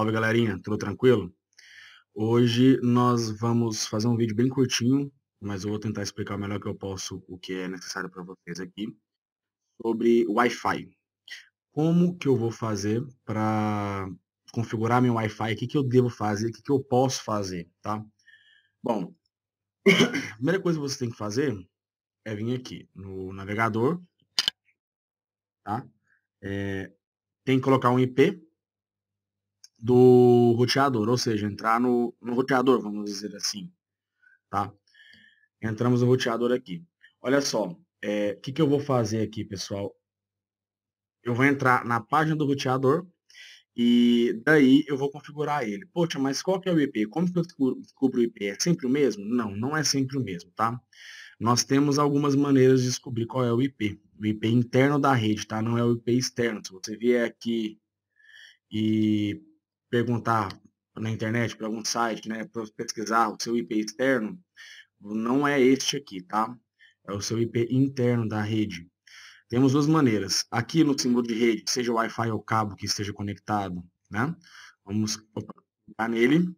Salve galerinha, tudo tranquilo? Hoje nós vamos fazer um vídeo bem curtinho, mas eu vou tentar explicar o melhor que eu posso o que é necessário para vocês aqui, sobre Wi-Fi. Como que eu vou fazer para configurar meu Wi-Fi, o que, que eu devo fazer, o que, que eu posso fazer, tá? Bom, a primeira coisa que você tem que fazer é vir aqui no navegador, tá? É, tem que colocar um IP, do roteador, ou seja, entrar no, no roteador, vamos dizer assim, tá? Entramos no roteador aqui. Olha só, o é, que, que eu vou fazer aqui, pessoal? Eu vou entrar na página do roteador e daí eu vou configurar ele. Poxa, mas qual que é o IP? Como que eu descubro o IP? É sempre o mesmo? Não, não é sempre o mesmo, tá? Nós temos algumas maneiras de descobrir qual é o IP. O IP interno da rede, tá? Não é o IP externo. Se você vier aqui e perguntar na internet para algum site, né, para pesquisar o seu IP externo, não é este aqui, tá? É o seu IP interno da rede. Temos duas maneiras. Aqui no símbolo de rede, seja o Wi-Fi ou cabo que esteja conectado, né? Vamos clicar nele.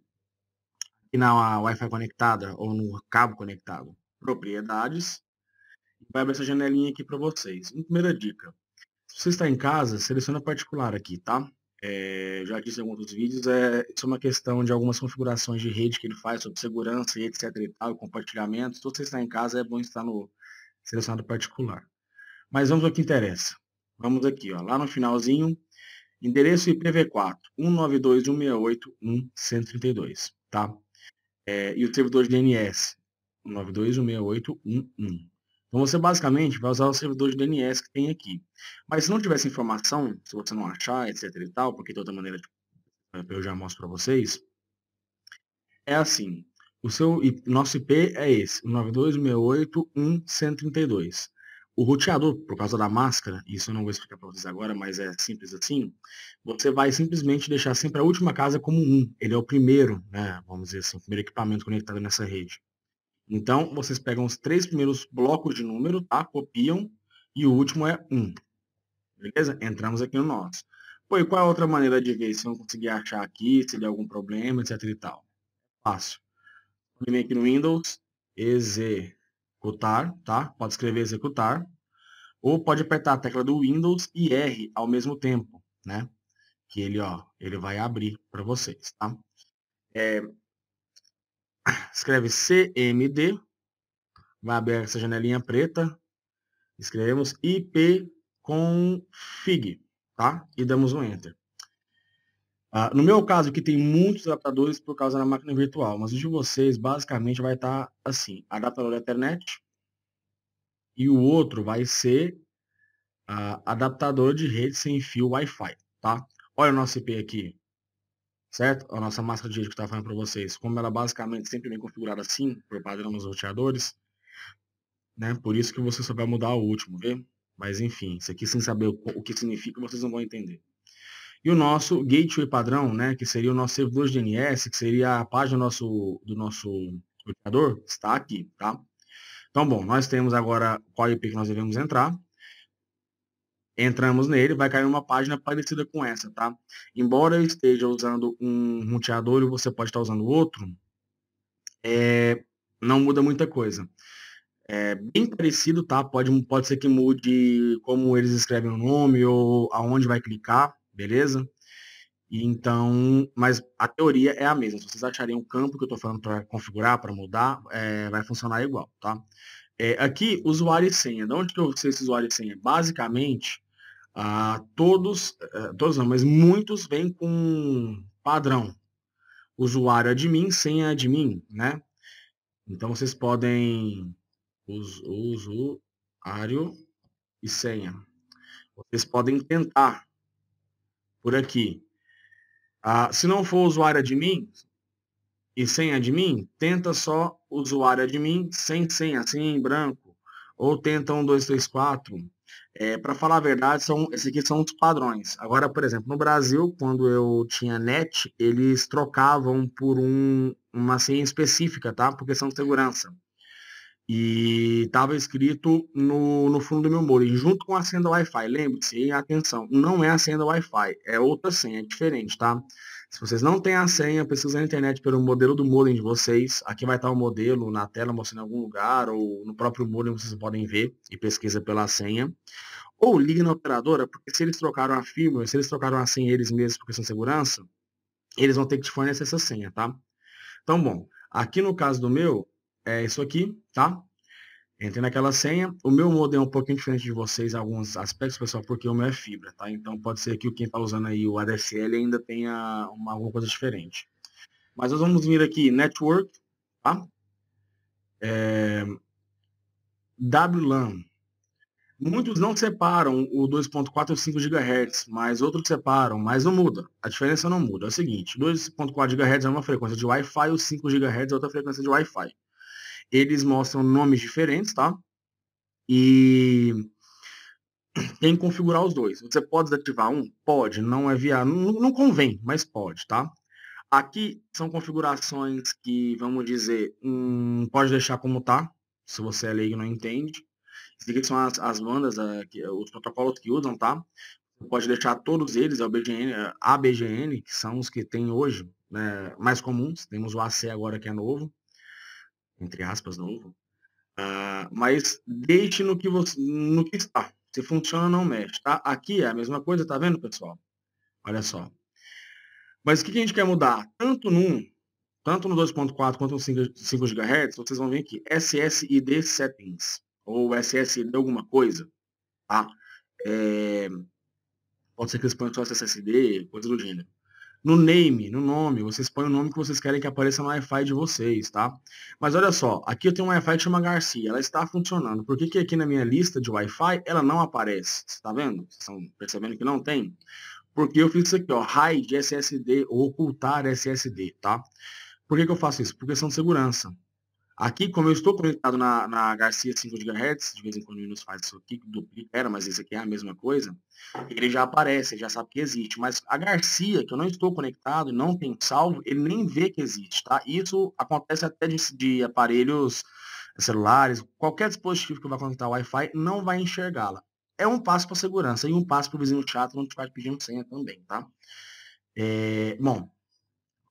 Aqui na Wi-Fi conectada ou no cabo conectado, propriedades. Vai abrir essa janelinha aqui para vocês. Uma primeira dica. Se você está em casa, seleciona particular aqui, tá? é, já disse em alguns dos vídeos, é, isso é uma questão de algumas configurações de rede que ele faz sobre segurança e etc e tal, compartilhamento. Se você está em casa, é bom estar no selecionado particular. Mas vamos ao que interessa. Vamos aqui, ó, lá no finalzinho, endereço IPv4, 192.168.1.132, tá? É, e o servidor de DNS, 192.168.1.1. Então você basicamente vai usar o servidor de DNS que tem aqui. Mas se não tiver essa informação, se você não achar, etc e tal, porque de outra maneira eu já mostro para vocês, é assim. O seu, nosso IP é esse, 92.168.132. O roteador, por causa da máscara, isso eu não vou explicar para vocês agora, mas é simples assim, você vai simplesmente deixar sempre a última casa como 1. Ele é o primeiro, né, vamos dizer assim, o primeiro equipamento conectado nessa rede. Então, vocês pegam os três primeiros blocos de número, tá? Copiam. E o último é 1. Beleza? Entramos aqui no nosso. Pô, e qual é a outra maneira de ver? Se eu não conseguir achar aqui, se der algum problema, etc e tal. Fácil. Vem aqui no Windows, executar, tá? Pode escrever executar. Ou pode apertar a tecla do Windows e R ao mesmo tempo, né? Que ele, ó, ele vai abrir para vocês, tá? É, escreve CMD, vai abrir essa janelinha preta, escrevemos ipconfig, tá? E damos um enter. Ah, no meu caso, que tem muitos adaptadores por causa da máquina virtual, mas o de vocês basicamente vai estar tá assim, adaptador da internet e o outro vai ser ah, adaptador de rede sem fio Wi-Fi, tá? Olha o nosso IP aqui, certo? A nossa máscara de rede que eu tá estava falando para vocês, como ela basicamente sempre vem configurada assim, por padrão nos roteadores, né? Por isso que você só vai mudar o último, vê? Mas enfim, isso aqui sem saber o, o que significa, vocês não vão entender. E o nosso gateway padrão, né, que seria o nosso servidor de DNS, que seria a página do nosso, do nosso roteador, está aqui, tá? Então, bom, nós temos agora qual IP que nós devemos entrar entramos nele, vai cair uma página parecida com essa, tá? Embora eu esteja usando um roteador e você pode estar usando outro, é, não muda muita coisa. É bem parecido, tá? Pode, pode ser que mude como eles escrevem o nome ou aonde vai clicar, beleza? Então, mas a teoria é a mesma. Se vocês acharem um campo que eu estou falando para configurar, para mudar, é, vai funcionar igual, tá? É, aqui, usuário e senha. De onde que eu sei esse usuário e senha? Basicamente, ah, todos, eh, eh, todos não, mas muitos vêm com padrão. Usuário admin, senha admin, né? Então vocês podem usuário e senha. Vocês podem tentar por aqui. Ah, se não for usuário admin e senha admin, tenta só usuário admin sem senha, sem em branco, ou tenta um, dois, três, quatro. É, para falar a verdade, são, esses aqui são os padrões. Agora, por exemplo, no Brasil, quando eu tinha net, eles trocavam por um, uma senha específica, tá? Por questão de segurança. E estava escrito no, no fundo do meu muro, junto com a senha do Wi-Fi. Lembre-se, atenção, não é a senha do Wi-Fi, é outra senha, é diferente, tá? Se vocês não têm a senha, pesquisa na internet pelo modelo do modem de vocês. Aqui vai estar o modelo na tela mostrando em algum lugar ou no próprio modem vocês podem ver e pesquisa pela senha. Ou ligue na operadora, porque se eles trocaram a firmware, se eles trocaram a senha eles mesmos por questão de segurança, eles vão ter que te fornecer essa senha, tá? Então, bom, aqui no caso do meu, é isso aqui, tá? Entrei naquela senha. O meu modem é um pouquinho diferente de vocês em alguns aspectos, pessoal, porque o meu é fibra, tá? Então pode ser que quem está usando aí o ADSL ainda tenha uma, alguma coisa diferente. Mas nós vamos vir aqui Network, tá? É... WLAN. Muitos não separam o 2.4 e 5 GHz, mas outros separam, mas não muda. A diferença não muda. É o seguinte, 2.4 GHz é uma frequência de Wi-Fi, o 5 GHz é outra frequência de Wi-Fi. Eles mostram nomes diferentes, tá? E tem que configurar os dois. Você pode desativar um? Pode, não é viável, não, não convém, mas pode, tá? Aqui são configurações que, vamos dizer, hum, pode deixar como tá, se você é leigo não entende. Isso aqui são as, as bandas, a, eh, que, os protocolos que usam, tá? pode deixar todos eles, a BGN, eh, a BGN, que são os que tem hoje, né, mais comuns. Temos o AC agora que é novo entre aspas, novo, uh, ah, mas deixe no que, você, no que está. Se funciona, não mexe, tá? Aqui é a mesma coisa, tá vendo, pessoal? Olha só. Mas o que a gente quer mudar? Tanto num, tanto no 2.4 quanto no 5, 5 GHz, vocês vão ver aqui, SSID Settings, ou SSID alguma coisa, tá? É, pode ser que eles ponham só SSD, coisa do gênero no name, no nome, vocês põem o nome que vocês querem que apareça no Wi-Fi de vocês, tá? Mas olha só, aqui eu tenho um Wi-Fi que chama Garcia, ela está funcionando. Por que, que aqui na minha lista de Wi-Fi ela não aparece? Você está vendo? Vocês estão percebendo que não tem? Porque eu fiz isso aqui, ó, hide SSD, ou ocultar SSD, tá? Por que, que eu faço isso? Por questão de segurança. Aqui, como eu estou conectado na, na Garcia 5 GHz, de vez em quando o Windows faz isso aqui, era mas esse aqui é a mesma coisa, ele já aparece, já sabe que existe. Mas a Garcia, que eu não estou conectado, não tem salvo, ele nem vê que existe, tá? Isso acontece até de, de aparelhos celulares, qualquer dispositivo que vai conectar Wi-Fi não vai enxergá-la. É um passo para segurança e um passo para o vizinho chato não pedir pedindo senha também, tá? É, bom,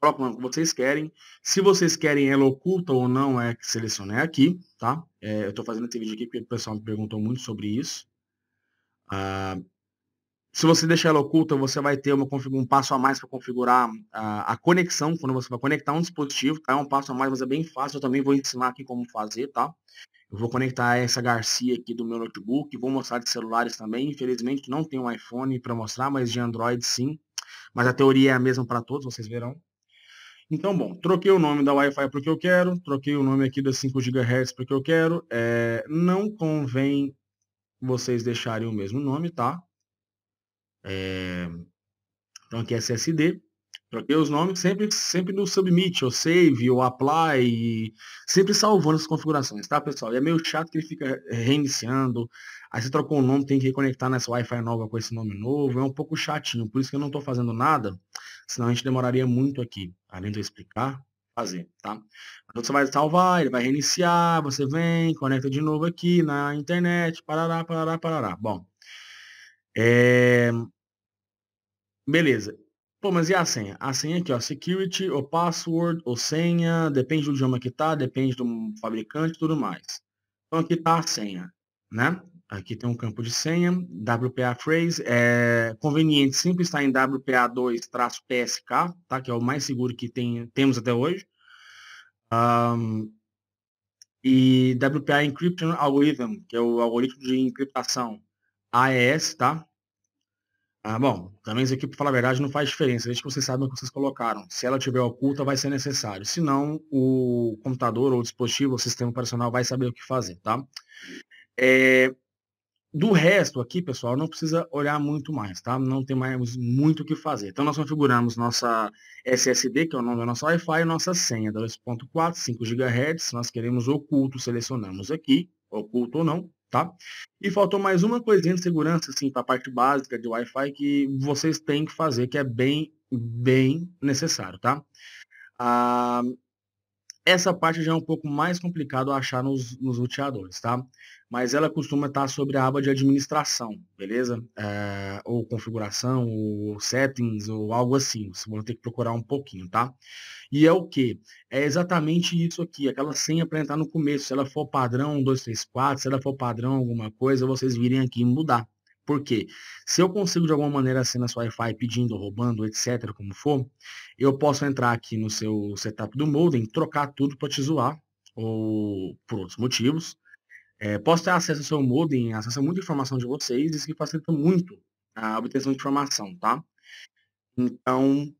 colocam o que vocês querem. Se vocês querem ela oculta ou não, é que selecionei aqui, tá? É, eu estou fazendo esse vídeo aqui porque o pessoal me perguntou muito sobre isso. Ah, se você deixar ela oculta, você vai ter uma, um passo a mais para configurar a, a, conexão, quando você vai conectar um dispositivo, tá? É um passo a mais, mas é bem fácil. Eu também vou ensinar aqui como fazer, tá? Eu vou conectar essa Garcia aqui do meu notebook, vou mostrar de celulares também. Infelizmente não tem um iPhone para mostrar, mas de Android sim. Mas a teoria é a mesma para todos, vocês verão. Então, bom, troquei o nome da Wi-Fi para o que eu quero, troquei o nome aqui das 5 GHz para o que eu quero. É, não convém vocês deixarem o mesmo nome, tá? É, então, aqui é SSD. Troquei os nomes sempre, sempre no submit, ou save, ou apply, e sempre salvando as configurações, tá, pessoal? E é meio chato que ele fica reiniciando. Aí você trocou o nome, tem que reconectar nessa Wi-Fi nova com esse nome novo. É um pouco chatinho, por isso que eu não estou fazendo nada senão a gente demoraria muito aqui. Além de eu explicar, fazer, tá? Então você vai salvar, ele vai reiniciar, você vem, conecta de novo aqui na internet, parará, parará, parará. Bom, é... beleza. Pô, mas e a senha? A senha aqui, ó, security, ou password, ou senha, depende do idioma que tá, depende do fabricante tudo mais. Então aqui tá a senha, né? Aqui tem um campo de senha, WPA phrase. É conveniente sempre estar em WPA2-PSK, tá? que é o mais seguro que tem, temos até hoje. Um, e WPA Encryption Algorithm, que é o algoritmo de encriptação AES, tá? Ah, bom, também isso aqui, para falar a verdade, não faz diferença. Desde que vocês sabem o que vocês colocaram. Se ela estiver oculta, vai ser necessário. Se não, o computador ou o dispositivo, o sistema operacional vai saber o que fazer, tá? É, do resto aqui, pessoal, não precisa olhar muito mais, tá? Não tem mais muito o que fazer. Então, nós configuramos nossa SSD, que é o nome da nossa Wi-Fi, e nossa senha da 2.4, 5 GHz. Nós queremos oculto, selecionamos aqui, oculto ou não, tá? E faltou mais uma coisinha de segurança, assim, para a parte básica de Wi-Fi que vocês têm que fazer, que é bem, bem necessário, tá? Ah, essa parte já é um pouco mais complicado achar nos, nos roteadores, tá? Mas ela costuma estar sobre a aba de administração, beleza? É, ou configuração, ou settings, ou algo assim. Você vai ter que procurar um pouquinho, tá? E é o que? É exatamente isso aqui, aquela senha para entrar no começo. Se ela for padrão 1234, se ela for padrão alguma coisa, vocês virem aqui mudar, porque se eu consigo de alguma maneira ser na sua Wi-Fi pedindo, roubando, etc, como for, eu posso entrar aqui no seu setup do modem, trocar tudo para te zoar, ou por outros motivos. É, posso ter acesso ao seu modem, acesso a muita informação de vocês, isso que facilita muito a obtenção de informação, tá? Então,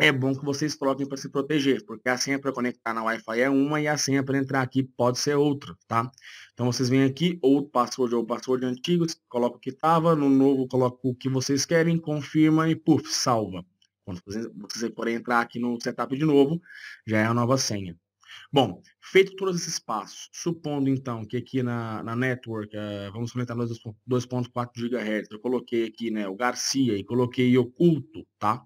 é bom que vocês coloquem para se proteger, porque a senha para conectar na Wi-Fi é uma e a senha para entrar aqui pode ser outra, tá? Então vocês vêm aqui, ou password é ou password antigo, coloca o que estava, no novo coloca o que vocês querem, confirma e puff, salva. Quando vocês forem entrar aqui no setup de novo, já é a nova senha. Bom, feito todos esses passos, supondo então que aqui na, na network, uh, vamos conectar 2.4 GHz, eu coloquei aqui né, o Garcia e coloquei oculto, tá?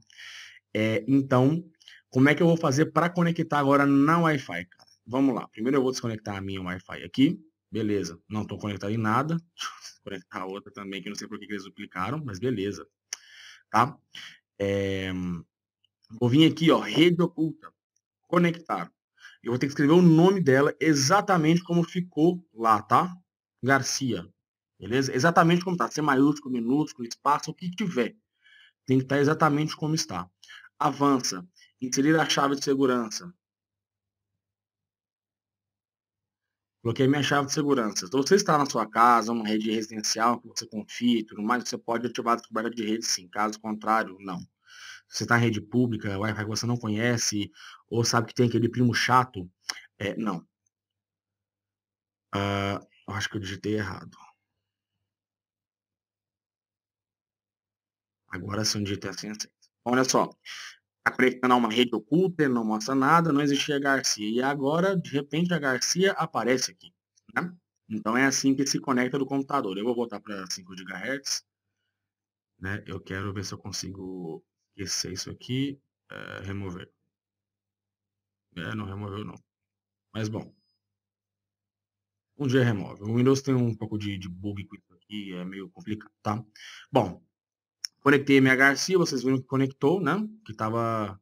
É, então, como é que eu vou fazer para conectar agora na Wi-Fi, cara? Vamos lá. Primeiro eu vou desconectar a minha Wi-Fi aqui. Beleza. Não estou conectado em nada. conectar a outra também, que não sei por que eles duplicaram, mas beleza. Tá? É... Vou vir aqui, ó, rede oculta. Conectar. Eu vou ter que escrever o nome dela exatamente como ficou lá, tá? Garcia. Beleza? Exatamente como tá. Se maiúsculo, minúsculo, espaço, o que tiver. Tem que estar exatamente como está. Avança. Inserir a chave de segurança. Coloquei minha chave de segurança. Então, você está na sua casa, uma rede residencial que você confia e tudo mais, você pode ativar a descoberta de rede sim. Caso contrário, não. Se você está em rede pública, Wi-Fi que você não conhece, ou sabe que tem aquele primo chato, é, não. Uh, acho que eu digitei errado. Agora são de a assim, assim. Olha só. Acreditando a uma rede oculta, ele não mostra nada, não existia a Garcia. E agora, de repente, a Garcia aparece aqui. Né? Então é assim que se conecta do computador. Eu vou voltar para 5 GHz. Né? Eu quero ver se eu consigo esquecer isso aqui. É, remover. É, não removeu não. Mas bom. Um dia remove. O Windows tem um pouco de, de bug com isso aqui, é meio complicado, tá? Bom, Conectei minha Garcia, vocês viram que conectou, né? Que estava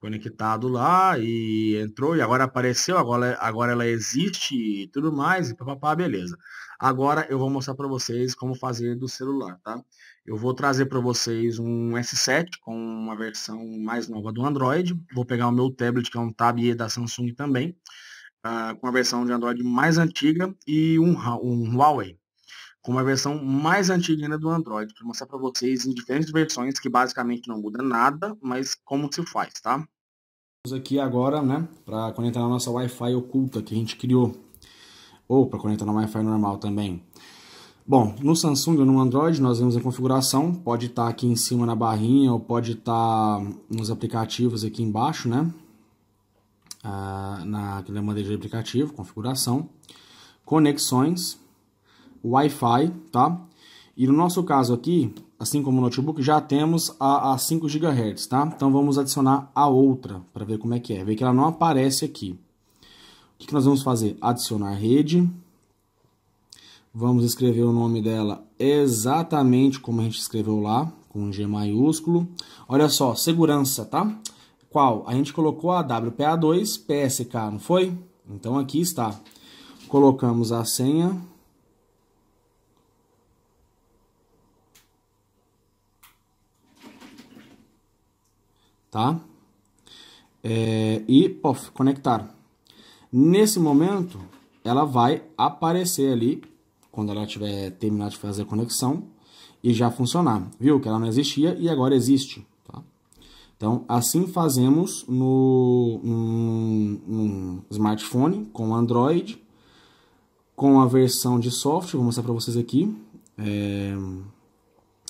conectado lá e entrou e agora apareceu, agora, agora ela existe e tudo mais, e papapá, beleza. Agora eu vou mostrar para vocês como fazer do celular, tá? Eu vou trazer para vocês um S7 com uma versão mais nova do Android. Vou pegar o meu tablet, que é um Tab E da Samsung também, uh, com a versão de Android mais antiga e um, um Huawei, com uma versão mais antiga ainda do Android, para mostrar para vocês em diferentes versões que basicamente não muda nada, mas como se faz, tá? Vamos aqui agora, né, para conectar na nossa Wi-Fi oculta que a gente criou, ou para conectar na Wi-Fi normal também. Bom, no Samsung ou no Android nós vemos a configuração, pode estar tá aqui em cima na barrinha ou pode estar tá nos aplicativos aqui embaixo, né? Ah, na, na bandeja de aplicativo, configuração, conexões, Wi-Fi, tá? E no nosso caso aqui, assim como o notebook, já temos a, a 5 GHz, tá? Então vamos adicionar a outra para ver como é que é. Ver que ela não aparece aqui. O que, que nós vamos fazer? Adicionar rede. Vamos escrever o nome dela exatamente como a gente escreveu lá, com G maiúsculo. Olha só, segurança, tá? Qual? A gente colocou a WPA2 PSK, não foi? Então aqui está. Colocamos a senha tá? É, e pof, conectar. Nesse momento, ela vai aparecer ali, quando ela tiver terminado de fazer a conexão, e já funcionar. Viu que ela não existia e agora existe. Tá? Então, assim fazemos no um, um smartphone com Android, com a versão de software, vou mostrar para vocês aqui. É,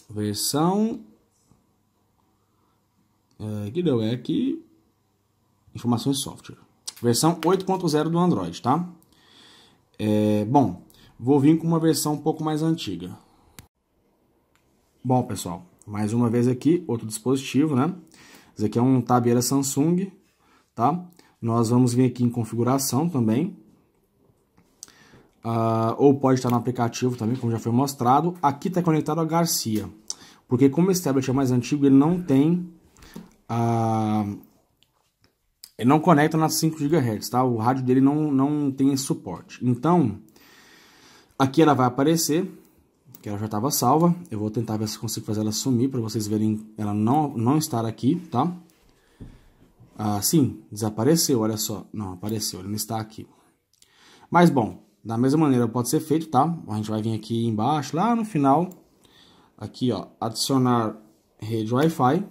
versão é, que deu é que informações de software. Versão 8.0 do Android, tá? É, bom, vou vir com uma versão um pouco mais antiga. Bom, pessoal, mais uma vez aqui, outro dispositivo, né? Esse aqui é um Tab era Samsung, tá? Nós vamos vir aqui em configuração também. Ah, ou pode estar no aplicativo também, como já foi mostrado. Aqui está conectado a Garcia. Porque como esse tablet é mais antigo, ele não tem ah, ele não conecta nas 5 GHz, tá? O rádio dele não, não tem esse suporte. Então, aqui ela vai aparecer, que ela já estava salva. Eu vou tentar ver se consigo fazer ela sumir para vocês verem ela não, não estar aqui, tá? Ah, sim, desapareceu, olha só. Não, apareceu, ele não está aqui. Mas, bom, da mesma maneira pode ser feito, tá? A gente vai vir aqui embaixo, lá no final, aqui, ó, adicionar rede Wi-Fi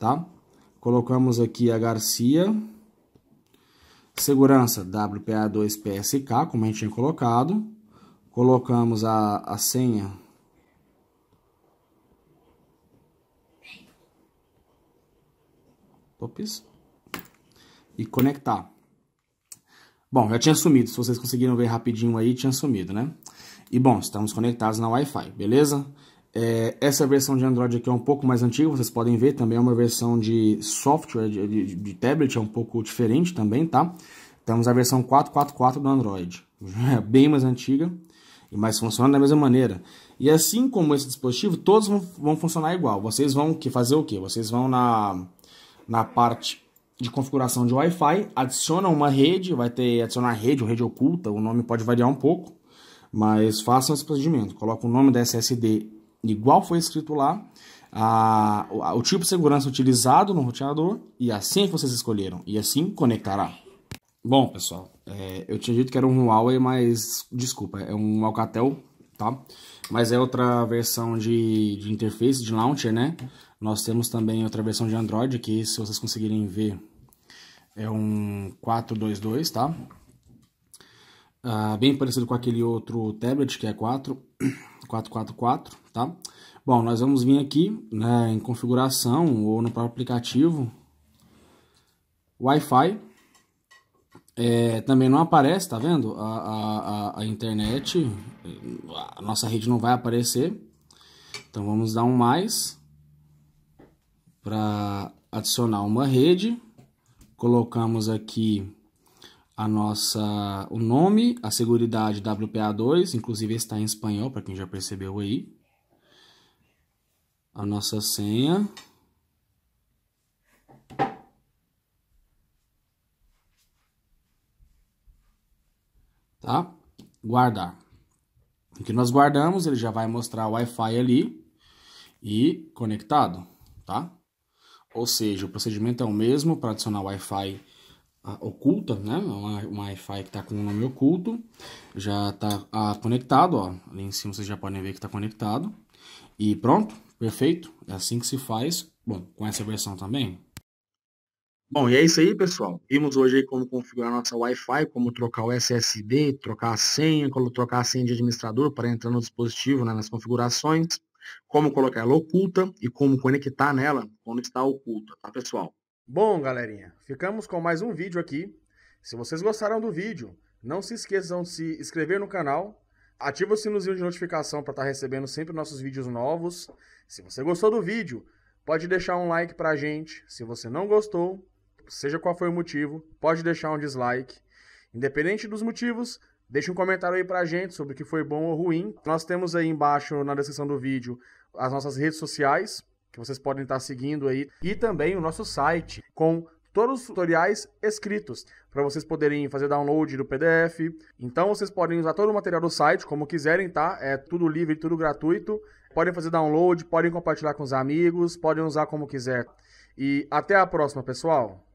tá? Colocamos aqui a Garcia, segurança WPA2PSK, como a gente tinha colocado, colocamos a, a senha Ops. e conectar. Bom, já tinha sumido, se vocês conseguiram ver rapidinho aí, tinha sumido, né? E bom, estamos conectados na Wi-Fi, beleza? É, essa versão de Android aqui é um pouco mais antiga, vocês podem ver, também é uma versão de software, de, de, de tablet, é um pouco diferente também, tá? Temos a versão 4.4.4 do Android, é bem mais antiga, mas funciona da mesma maneira. E assim como esse dispositivo, todos vão, vão funcionar igual. Vocês vão que fazer o que? Vocês vão na, na parte de configuração de Wi-Fi, adicionam uma rede, vai ter adicionar rede ou rede oculta, o nome pode variar um pouco, mas façam esse procedimento. Coloca o nome da SSD igual foi escrito lá, a, a, o tipo de segurança utilizado no roteador e é assim que vocês escolheram. E assim conectará. Bom, pessoal, é, eu tinha dito que era um Huawei, mas desculpa, é um Alcatel, tá? Mas é outra versão de, de interface, de launcher, né? Nós temos também outra versão de Android, que se vocês conseguirem ver, é um 422, tá? Ah, bem parecido com aquele outro tablet que é 4, 444 tá? Bom, nós vamos vir aqui né, em configuração ou no próprio aplicativo Wi-Fi. É, também não aparece, tá vendo? A, a, a internet, a nossa rede não vai aparecer. Então vamos dar um mais para adicionar uma rede. Colocamos aqui a nossa o nome, a seguridade WPA2, inclusive está em espanhol para quem já percebeu aí a nossa senha. Tá? Guardar. O que nós guardamos, ele já vai mostrar o Wi-Fi ali e conectado, tá? Ou seja, o procedimento é o mesmo para adicionar Wi-Fi ah, oculta, né? É uma, Wi-Fi que está com o nome oculto. Já está ah, conectado, ó. Ali em cima vocês já podem ver que está conectado. E pronto, Perfeito? É assim que se faz. Bom, com essa versão também. Bom, e é isso aí, pessoal. Vimos hoje aí como configurar nossa Wi-Fi, como trocar o SSD, trocar a senha, como trocar a senha de administrador para entrar no dispositivo né, nas configurações, como colocar ela oculta e como conectar nela quando está oculta, tá, pessoal? Bom, galerinha, ficamos com mais um vídeo aqui. Se vocês gostaram do vídeo, não se esqueçam de se inscrever no canal, Ativa o sinozinho de notificação para estar tá recebendo sempre nossos vídeos novos. Se você gostou do vídeo, pode deixar um like para a gente. Se você não gostou, seja qual foi o motivo, pode deixar um dislike. Independente dos motivos, deixa um comentário aí a gente sobre o que foi bom ou ruim. Nós temos aí embaixo na descrição do vídeo as nossas redes sociais, que vocês podem estar tá seguindo aí, e também o nosso site com todos os tutoriais escritos, para vocês poderem fazer download do PDF. Então vocês podem usar todo o material do site, como quiserem, tá? É tudo livre, tudo gratuito. Podem fazer download, podem compartilhar com os amigos, podem usar como quiser. E até a próxima, pessoal!